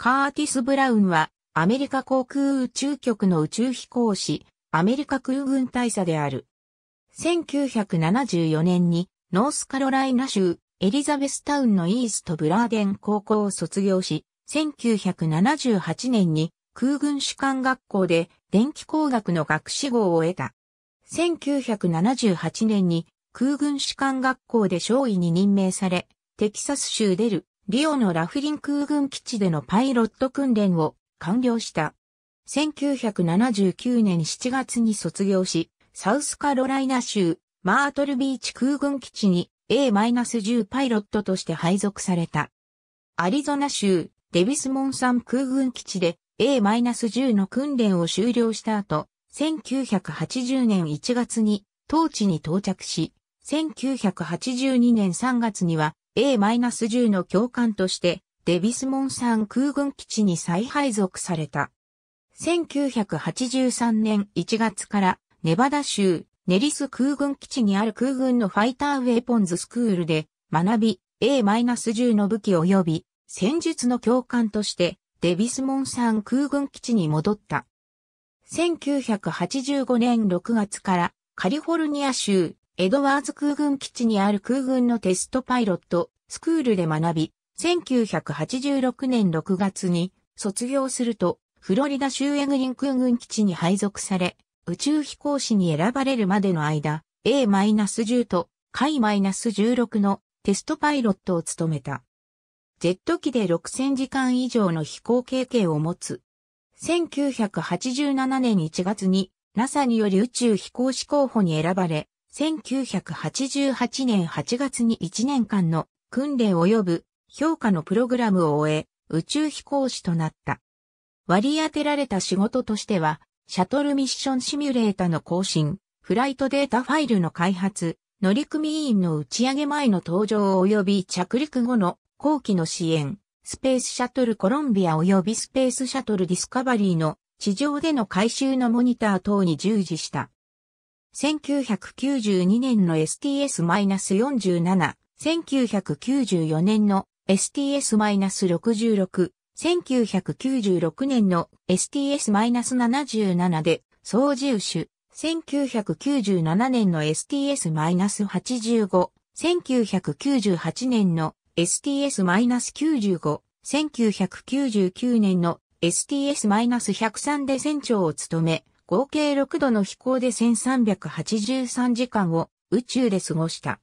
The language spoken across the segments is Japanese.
カーティス・ブラウンは、アメリカ航空宇宙局の宇宙飛行士、アメリカ空軍大佐である。1974年に、ノースカロライナ州、エリザベスタウンのイーストブラーデン高校を卒業し、1978年に空軍士官学校で電気工学の学士号を得た。1978年に空軍士官学校で少尉に任命され、テキサス州デル、リオのラフリン空軍基地でのパイロット訓練を完了した。1979年7月に卒業し、サウスカロライナ州マートルビーチ空軍基地に A-10 パイロットとして配属された。アリゾナ州デビスモンサン空軍基地で A-10 の訓練を終了した後、1980年1月に当地に到着し、1982年3月には A-10 の教官としてデビスモンサン空軍基地に再配属された。1983年1月からネバダ州ネリス空軍基地にある空軍のファイターウェポンズスクールで学び A-10 の武器及び戦術の教官としてデビスモンサン空軍基地に戻った。1985年6月からカリフォルニア州エドワーズ空軍基地にある空軍のテストパイロット、スクールで学び、1986年6月に卒業すると、フロリダ州エグリン空軍基地に配属され、宇宙飛行士に選ばれるまでの間、A-10 と海 -16 のテストパイロットを務めた。ジェット機で6000時間以上の飛行経験を持つ。1987年1月に NASA により宇宙飛行士候補に選ばれ、1988年8月に1年間の訓練及ぶ評価のプログラムを終え、宇宙飛行士となった。割り当てられた仕事としては、シャトルミッションシミュレータの更新、フライトデータファイルの開発、乗組員の打ち上げ前の登場及び着陸後の後期の支援、スペースシャトルコロンビア及びスペースシャトルディスカバリーの地上での回収のモニター等に従事した。1992年の STS-47、1994年の STS-66、1996年の STS-77 で総重種、1997年の STS-85、1998年の STS-95、1999年の STS-103 で船長を務め、合計6度の飛行で1383時間を宇宙で過ごした。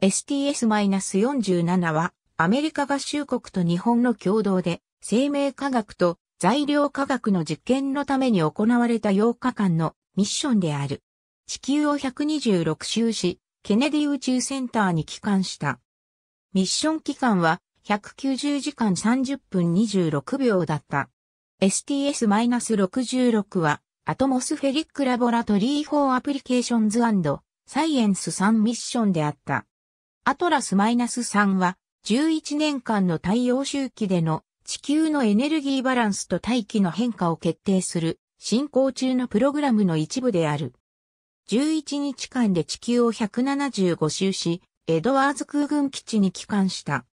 STS-47 はアメリカ合衆国と日本の共同で生命科学と材料科学の実験のために行われた8日間のミッションである。地球を126周し、ケネディ宇宙センターに帰還した。ミッション期間は190時間30分26秒だった。STS-66 はアトモスフェリック・ラボラトリー・フォー・アプリケーションズ・サイエンス3ミッションであった。アトラス -3 は、11年間の太陽周期での地球のエネルギーバランスと大気の変化を決定する進行中のプログラムの一部である。11日間で地球を175周し、エドワーズ空軍基地に帰還した。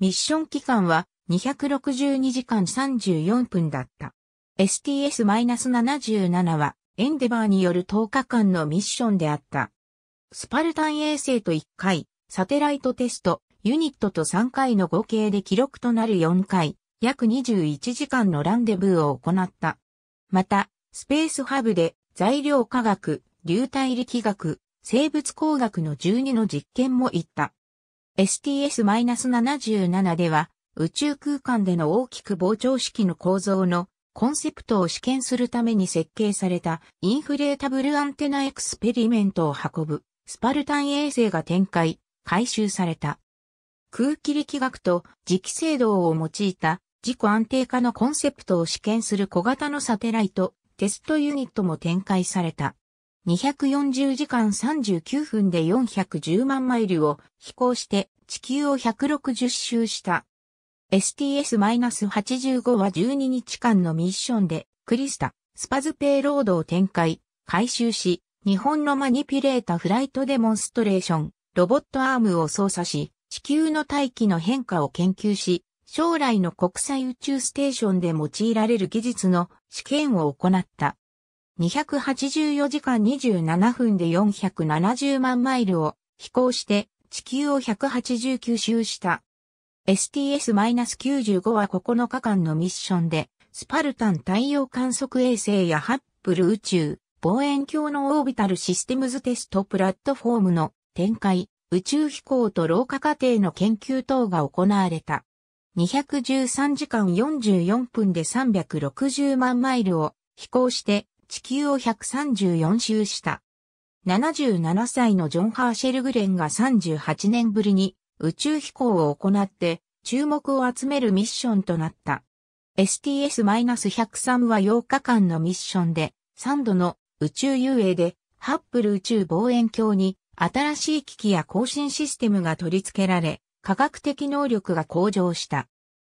ミッション期間は262時間34分だった。STS-77 はエンデバーによる10日間のミッションであった。スパルタン衛星と1回、サテライトテスト、ユニットと3回の合計で記録となる4回、約21時間のランデブーを行った。また、スペースハブで材料科学、流体力学、生物工学の12の実験も行った。STS-77 では、宇宙空間での大きく膨張式の構造のコンセプトを試験するために設計されたインフレータブルアンテナエクスペリメントを運ぶスパルタン衛星が展開、回収された。空気力学と磁気制動を用いた自己安定化のコンセプトを試験する小型のサテライト、テストユニットも展開された。240時間39分で410万マイルを飛行して地球を160周した STS-85 は12日間のミッションで、クリスタ、スパズペイロードを展開、回収し、日本のマニピュレータフライトデモンストレーション、ロボットアームを操作し、地球の大気の変化を研究し、将来の国際宇宙ステーションで用いられる技術の試験を行った。284時間27分で470万マイルを飛行して地球を189周した。STS-95 は9日間のミッションで、スパルタン太陽観測衛星やハッブル宇宙、望遠鏡のオービタルシステムズテストプラットフォームの展開、宇宙飛行と老化過程の研究等が行われた。213時間44分で360万マイルを飛行して地球を134周した。77歳のジョン・ハーシェルグレンが38年ぶりに宇宙飛行を行って注目を集めるミッションとなった。STS-103 は8日間のミッションで3度の宇宙遊泳でハッブル宇宙望遠鏡に新しい機器や更新システムが取り付けられ科学的能力が向上した。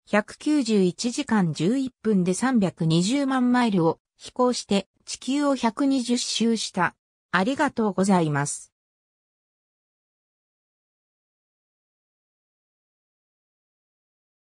191時間11分で320万マイルを飛行して地球を120周した。ありがとうございます。